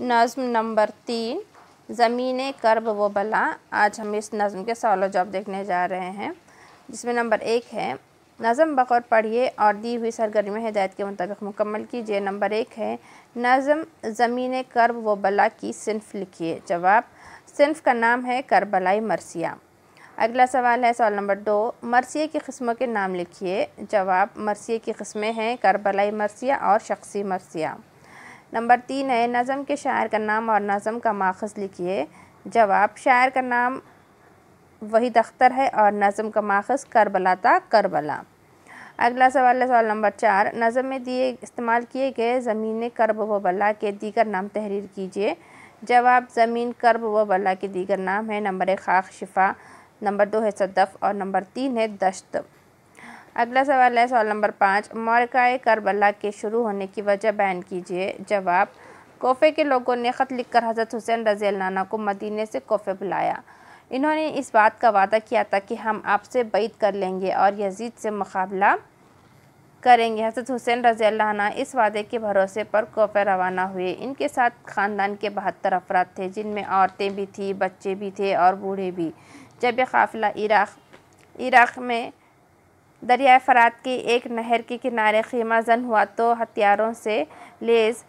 नज़म नंबर तीन ज़मीन कर्ब व बला आज हम इस नज़म के सवाल जवाब देखने जा रहे हैं जिसमें नंबर एक है नज़म बकौर पढ़िए और दी हुई सरगर्मी हिदायत के मुताबिक मुकम्मल कीजिए नंबर एक है नज़म ज़मीन कर्ब व बला की सिनफ लिखिए जवाब सिनफ का नाम है करबलाई मरसिया अगला सवाल है सवाल नंबर दो मरसिया की किस्मों के नाम लिखिए जवाब मरसिया की किस्में हैं करबलाई मरसिया और शख्सी मरसिया नंबर तीन है नज़म के शायर का नाम और नज़म का माखज़ लिखिए जवाब शायर का नाम वहीद अख्तर है और नज़म का माखज़ करबला था करबला अगला सवाल है सवाल नंबर चार नज़म में दिए इस्तेमाल किए गए ज़मीन कर्ब व बला के दीगर नाम तहरीर कीजिए जवाब ज़मीन कर्ब व बला के दीगर नाम है नंबर एक खाक शिफा नंबर दो है सदफ़ और नंबर तीन है दश्त अगला सवाल है सवाल नंबर पाँच मौरकाए करबला के शुरू होने की वजह बयान कीजिए जवाब कोफ़े के लोगों ने ख़त लिखकर हज़रत हुसैन रज़ी अल्लाह को मदीने से कोफ़े बुलाया इन्होंने इस बात का वादा किया था कि हम आपसे बैत कर लेंगे और यजीद से मुकाबला करेंगे हजरत हुसैन रज़ी अल्लाह इस वादे के भरोसे पर कोफे रवाना हुए इनके साथ ख़ानदान के बहत्तर अफराद थे जिनमें औरतें भी थी बच्चे भी थे और बूढ़े भी जब यह काफ़िला इराक़ इराक़ में दरिया फ़रात की एक नहर के किनारे खेमा जन हुआ तो हथियारों से लेस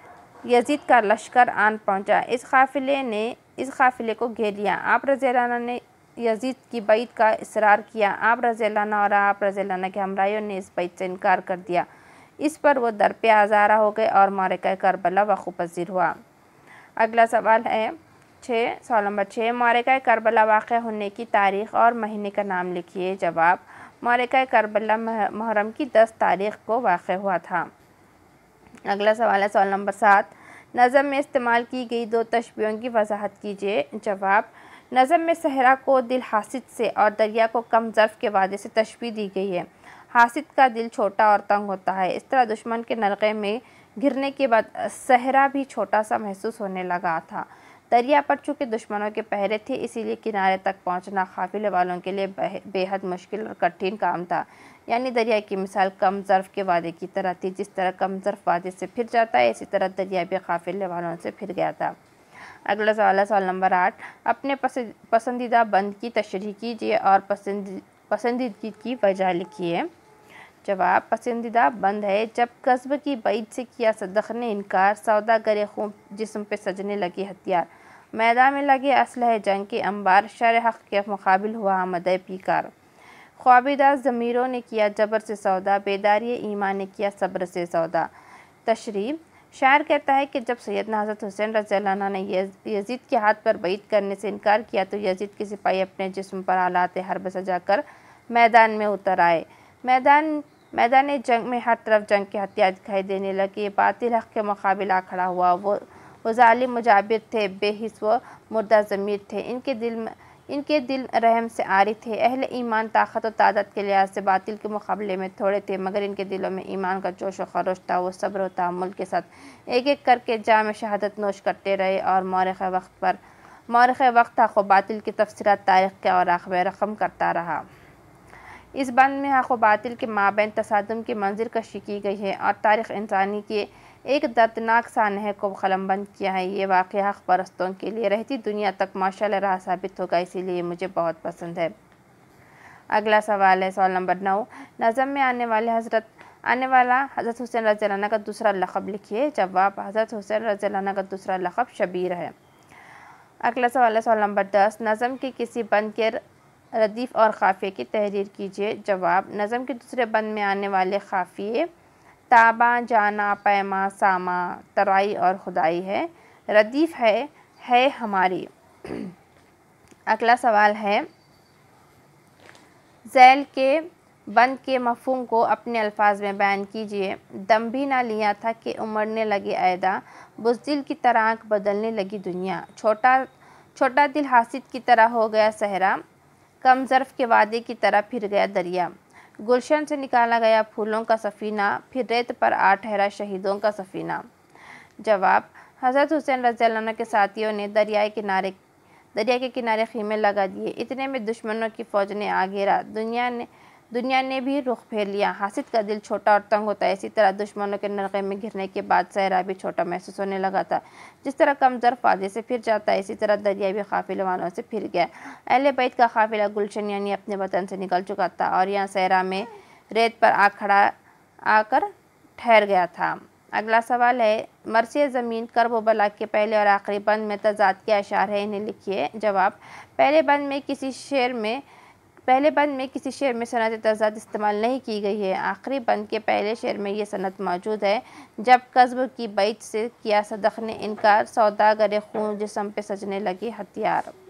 यजीद का लश्कर आन पहुंचा इस काफ़िले ने इस काफ़िले को घेर लिया आप रजीलाना ने यजीद की बैत का इसरार किया आप रजीलाना और आप रजाना के हमरायों ने इस बैत से इनकार कर दिया इस पर वो दर पे आज़ारा हो गए और मारका करबला वक़ू पजीर हुआ अगला सवाल है छः सवाल नंबर छः मारका करबला वाक़ होने की तारीख़ और महीने का नाम लिखिए जवाब मौलिका करबला मुहर्रम की दस तारीख को वाक़ हुआ था अगला सवाल है सवाल नंबर सात नज़म में इस्तेमाल की गई दो तशबियों की वजाहत कीजिए जवाब नज़म में सहरा को दिल हासिद से और दरिया को कम ज़र्फ़ के वादे से तशबी दी गई है हासिद का दिल छोटा और तंग होता है इस तरह दुश्मन के नलक़े में घिरने के बाद सहरा भी छोटा सा महसूस होने लगा था दरिया पर चूँकि दुश्मनों के पहरे थे इसीलिए किनारे तक पहुँचना काफिले वालों के लिए बेहद मुश्किल और कठिन काम था यानी दरिया की मिसाल कम ज़र्फ़ के वादे की तरह थी जिस तरह कम ज़र्फ़ वादे से फिर जाता है इसी तरह दरिया भी काफिले वालों से फिर गया था अगला सवाल है सवाल नंबर आठ अपने पसंदीदा बंद की तशरी कीजिए और पसंद पसंदीदगी की वजह लिखिए जवाब पसंदीदा बंद है जब कस्ब की बैद से किया सदख ने इनकार सौदा करे खूब जिसम पे सजने लगे हथियार मैदान में लगे असलह जंग के अंबार शर हक के मुकाबिल हुआ आमद पीकार ख्वाबिदा ज़मीरों ने किया जबर से सौदा बेदारी ईमान ने किया सब्र से सौदा तशरीब शायर कहता है कि जब सैद नजरत हुसैन रजाना ने यजीद के हाथ पर बैत करने से इनकार किया तो यजीद के सिपाही अपने जिसम पर आलाते हरब सजा कर मैदान में उतर आए मैदान मैदान जंग में हर तरफ जंग की हत्या दिखाई देने लगी बातिल हक के मुकाबला खड़ा हुआ वो वो ालिम मुजाबिर थे बेहिस व मुर्दा ज़मीर थे इनके दिल में इनके दिल रहम से आरी थे अहल ईमान ताकत और तादाद के लिहाज से बातिल के मुकाबले में थोड़े थे मगर इनके दिलों में ईमान का जोश व खरोश था वो सब्र व तहमुल के साथ एक एक करके जाम शहादत नोश करते रहे और मौरख वक्त पर मौरख वक्त था को बातिल की तफसरत तारीख के और आखब रकम करता रहा इस बंद में हक वातिल के माबे तसादम की मंजिल कशी की गई है और तारीख इंसानी के एक दर्दनाक सानह को बंद किया है ये वाक़ हक परस्तों के लिए रहती दुनिया तक माशा रहा साबित होगा इसीलिए मुझे बहुत पसंद है अगला सवाल है सवाल नंबर नौ नज़म में आने वाले हजरत आने वाला हज़रत हुसैन रजाना का दूसरा लखब लिखिए जवाब हज़रत हुसैन रजाना का दूसरा लखब शबीर है अगला सवाल है सवाल नंबर दस नज़म के किसी बंद के रदीफ़ और खाफे की तहरीर कीजिए जवाब नज़म के दूसरे बंद में आने वाले ख़ाफिए ताबा जाना पैमा सामा तराई और खुदाई है रदीफ़ है है हमारी अगला सवाल है जैल के बंद के मफहम को अपने अल्फाज में बयान कीजिए दम भी ना लिया था कि उमड़ने लगे आयदा बुजदिल की तरह आँख बदलने लगी दुनिया छोटा छोटा दिल हासिद की तरह हो गया सहरा कम ज़र्फ़ के वादे की तरह फिर गया दरिया गुलशन से निकाला गया फूलों का सफ़ीना फिर रेत पर आ ठहरा शहीदों का सफ़ीना जवाब हज़रत हुसैन रजा के साथियों ने दरियाए किनारे दरिया के किनारे खीमे लगा दिए इतने में दुश्मनों की फ़ौज ने आ घेरा दुनिया ने दुनिया ने भी रुख फेर लिया हासिद का दिल छोटा और तंग होता है इसी तरह दुश्मनों के नरके में घिरने के बाद सहरा भी छोटा महसूस होने लगा था जिस तरह कमज़र फादे से फिर जाता है इसी तरह दरिया भी काफिले वालों से फिर गया अहल बैत का काफिला गुलशन यानी अपने वतन से निकल चुका था और यहाँ सहरा में रेत पर आ खड़ा आकर ठहर गया था अगला सवाल है मरसी ज़मीन करब बला के पहले और आखिरी बंद में तजाद के अशार है इन्हें लिखिए जवाब पहले बंद में किसी शेर में पहले बंद में किसी शेर में सनत तजाद इस्तेमाल नहीं की गई है आखिरी बंद के पहले शेर में यह सनत मौजूद है जब कस्ब की बैत से किया सदख ने इनकार सौदागर खून जिसम पे सजने लगे हथियार